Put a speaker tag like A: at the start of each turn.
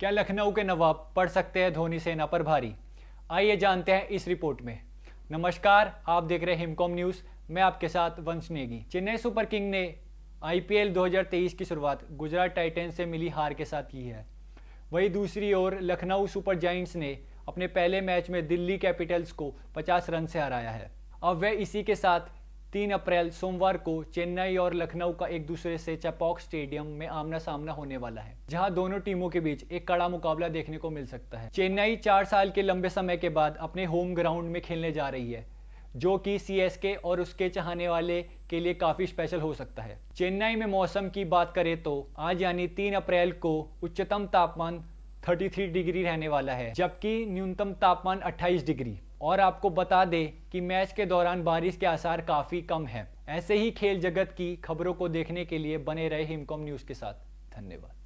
A: क्या लखनऊ के नवाब पढ़ सकते हैं धोनी सेना पर भारी आइए जानते हैं इस रिपोर्ट में नमस्कार आप देख रहे हैं हिमकॉम न्यूज़ मैं आपके साथ वंश नेगी चेन्नई सुपर किंग ने आईपीएल 2023 की शुरुआत गुजरात टाइटंस से मिली हार के साथ की है वहीं दूसरी ओर लखनऊ सुपर जाइंट्स ने अपने पहले मैच में दिल्ली कैपिटल्स को 50 रन से हराया है अब वह इसी के साथ तीन अप्रैल सोमवार को चेन्नई और लखनऊ का एक दूसरे से चपॉक स्टेडियम में आमना सामना होने वाला है जहां दोनों टीमों के बीच एक कड़ा मुकाबला देखने को मिल सकता है चेन्नई चार साल के लंबे समय के बाद अपने होम ग्राउंड में खेलने जा रही है जो कि सीएसके और उसके चाहने वाले के लिए काफ़ी स्पेशल हो सकता है चेन्नई में मौसम की बात करें तो आज यानी तीन अप्रैल को उच्चतम तापमान 33 डिग्री रहने वाला है जबकि न्यूनतम तापमान 28 डिग्री और आपको बता दें कि मैच के दौरान बारिश के आसार काफ़ी कम हैं ऐसे ही खेल जगत की खबरों को देखने के लिए बने रहे हिमकॉम न्यूज़ के
B: साथ धन्यवाद